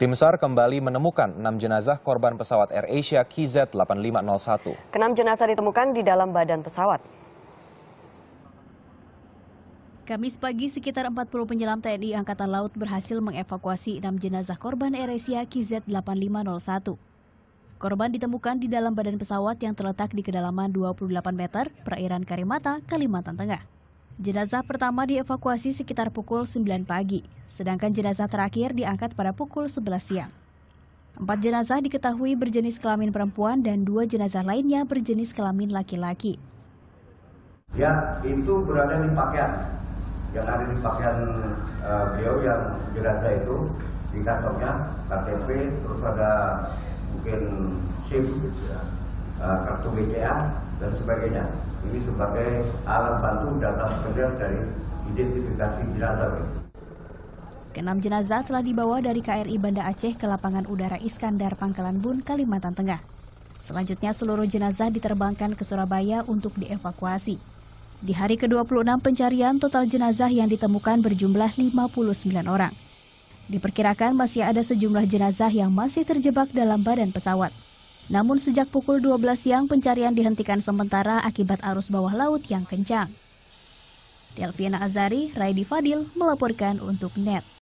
Tim SAR kembali menemukan 6 jenazah korban pesawat Air Asia KZ8501. Kenam jenazah ditemukan di dalam badan pesawat. Kamis pagi, sekitar 40 penyelam TNI Angkatan Laut berhasil mengevakuasi 6 jenazah korban Air Asia KZ8501. Korban ditemukan di dalam badan pesawat yang terletak di kedalaman 28 meter, perairan Karimata, Kalimantan Tengah. Jenazah pertama dievakuasi sekitar pukul 9 pagi, sedangkan jenazah terakhir diangkat pada pukul 11 siang. Empat jenazah diketahui berjenis kelamin perempuan dan dua jenazah lainnya berjenis kelamin laki-laki. Ya, itu berada di pakaian. Yang ada di pakaian uh, beliau yang jenazah itu di kantongnya KTP terus ada mungkin SIM gitu ya. Eh, kartu BCA dan sebagainya. Ini sebagai alat bantu data sekunder dari identifikasi jenazah. Kenam jenazah telah dibawa dari KRI Banda Aceh ke lapangan udara Iskandar Pangkalan Bun, Kalimantan Tengah. Selanjutnya seluruh jenazah diterbangkan ke Surabaya untuk dievakuasi. Di hari ke-26 pencarian, total jenazah yang ditemukan berjumlah 59 orang. Diperkirakan masih ada sejumlah jenazah yang masih terjebak dalam badan pesawat. Namun sejak pukul 12 siang pencarian dihentikan sementara akibat arus bawah laut yang kencang. Delviana Azari, Raidi Fadil melaporkan untuk NET.